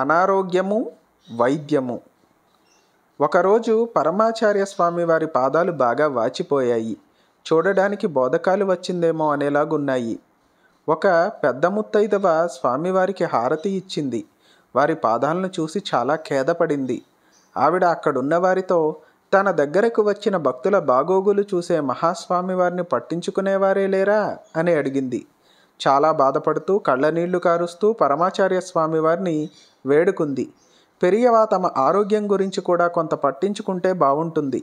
అనారోగ్యము వైద్యము ఒకరోజు పరమాచార్య స్వామి వారి పాదాలు బాగా వాచిపోయాయి చూడడానికి బోధకాలు వచ్చిందేమో అనేలాగున్నాయి ఒక పెద్ద ముత్తైదవ స్వామివారికి హారతి ఇచ్చింది వారి పాదాలను చూసి చాలా ఖేదపడింది ఆవిడ అక్కడున్న వారితో తన దగ్గరకు వచ్చిన భక్తుల బాగోగులు చూసే మహాస్వామి వారిని పట్టించుకునేవారే లేరా అని అడిగింది చాలా బాధపడుతూ కళ్ళనీళ్లు కారుస్తూ పరమాచార్య స్వామి వారిని వేడుకుంది పెరియవా తమ ఆరోగ్యం గురించి కూడా కొంత పట్టించుకుంటే బాగుంటుంది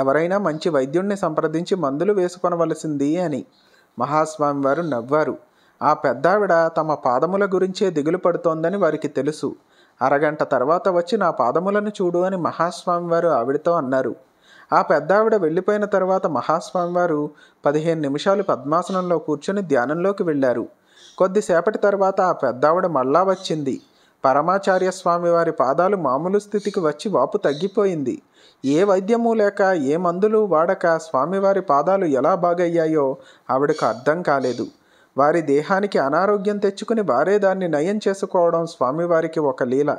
ఎవరైనా మంచి వైద్యుణ్ణి సంప్రదించి మందులు వేసుకొనవలసింది అని మహాస్వామి వారు నవ్వారు ఆ పెద్దావిడ తమ పాదముల గురించే దిగులు పడుతోందని వారికి తెలుసు అరగంట తర్వాత వచ్చి నా పాదములను చూడు అని మహాస్వామి వారు ఆవిడతో అన్నారు ఆ పెద్దావిడ వెళ్ళిపోయిన తర్వాత మహాస్వామివారు పదిహేను నిమిషాలు పద్మాసనంలో కూర్చొని ధ్యానంలోకి వెళ్ళారు కొద్దిసేపటి తర్వాత ఆ పెద్దావిడ మళ్ళా వచ్చింది పరమాచార్య స్వామి వారి పాదాలు మామూలు స్థితికి వచ్చి వాపు తగ్గిపోయింది ఏ వైద్యము లేక ఏ మందులు వాడక స్వామివారి పాదాలు ఎలా బాగయ్యాయో ఆవిడకు అర్థం కాలేదు వారి దేహానికి అనారోగ్యం తెచ్చుకుని వారే దాన్ని నయం చేసుకోవడం స్వామివారికి ఒక లీల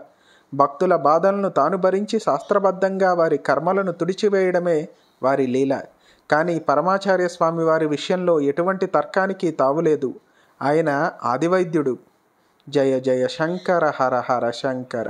భక్తుల బాధలను తాను భరించి శాస్త్రబద్ధంగా వారి కర్మలను తుడిచివేయడమే వారి లీల కానీ పరమాచార్య స్వామి వారి విషయంలో ఎటువంటి తర్కానికి తావులేదు ఆయన ఆదివైద్యుడు జయ జయ శంకర హర హర శంకర